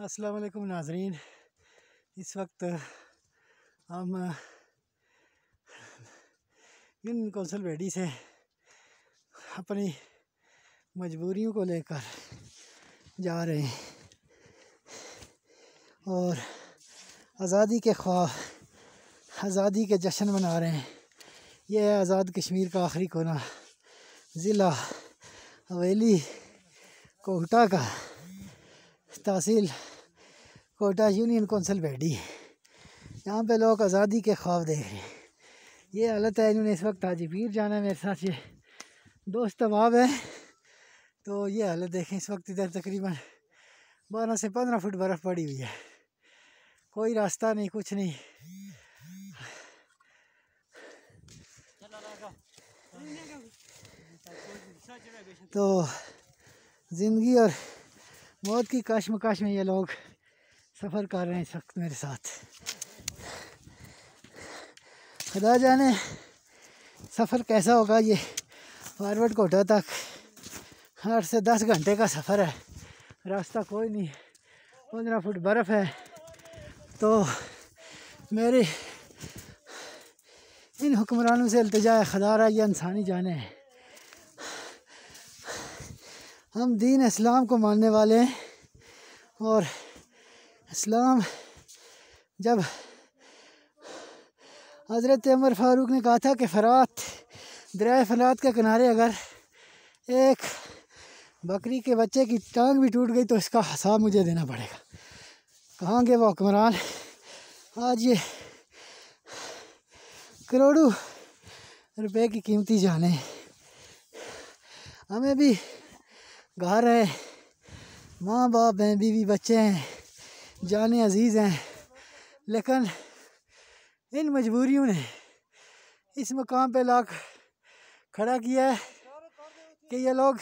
अस्सलाम वालेकुम नाजरीन इस वक्त हम इन कौंसल बेडी से अपनी मजबूरियों को लेकर जा रहे हैं और आज़ादी के ख्वाब आज़ादी के जश्न मना रहे हैं यह है आज़ाद कश्मीर का आखिरी कोना ज़िला हवेली कोहटा का तहसील कोटा यूनियन कौंसिल बैठी यहाँ पे लोग आज़ादी के ख्वाब देख रहे हैं ये हालत है इन्होंने इस वक्त हाजी पीर जाना है मेरे साथ ये दोस्त तबाब है तो ये हालत देखें इस वक्त इधर तकरीबन बारह से पंद्रह फुट बर्फ़ पड़ी हुई है कोई रास्ता नहीं कुछ नहीं तो ज़िंदगी और मौत की कश्मकश में ये लोग सफ़र कर रहे हैं इस वक्त मेरे साथ खुदा जाने सफ़र कैसा होगा ये फारवर्ड कोटा तक आठ से दस घंटे का सफ़र है रास्ता कोई नहीं पंद्रह फुट बर्फ़ है तो मेरी इन हुक्मरानों से अल्तजा है खदारा ये इंसानी जाने हैं हम दीन इस्लाम को मानने वाले हैं और इस्लाम जब हज़रत अमर फारूक ने कहा था कि फरात दरिया फरात के किनारे अगर एक बकरी के बच्चे की टांग भी टूट गई तो इसका हिसाब मुझे देना पड़ेगा कहाँ गए वो हुक्मरान आज ये करोड़ों रुपए की कीमती जाने हमें भी घर है माँ बाप हैं बीवी बच्चे हैं जाने अजीज़ हैं लेकिन इन मजबूरियों ने इस मकाम पे लाख खड़ा किया है कि ये लोग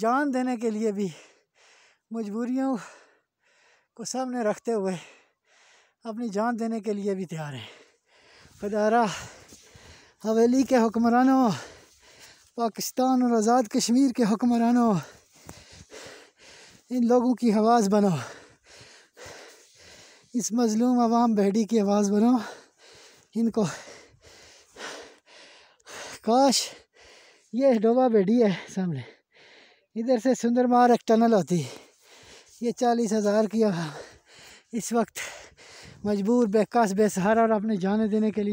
जान देने के लिए भी मजबूरियों को सामने रखते हुए अपनी जान देने के लिए भी तैयार हैं पदारा हवेली के हुक्मरानों पाकिस्तान और आज़ाद कश्मीर के हुक्मरानों इन लोगों की आवाज़ बनो इस मज़लूम आवाम बहडी की आवाज़ बनो इनको काश ये डोबा बेडी है सामने इधर से सुंदरमार एक टनल होती ये चालीस हज़ार की इस वक्त मजबूर बेकस बेसहारा और अपने जाने देने के लिए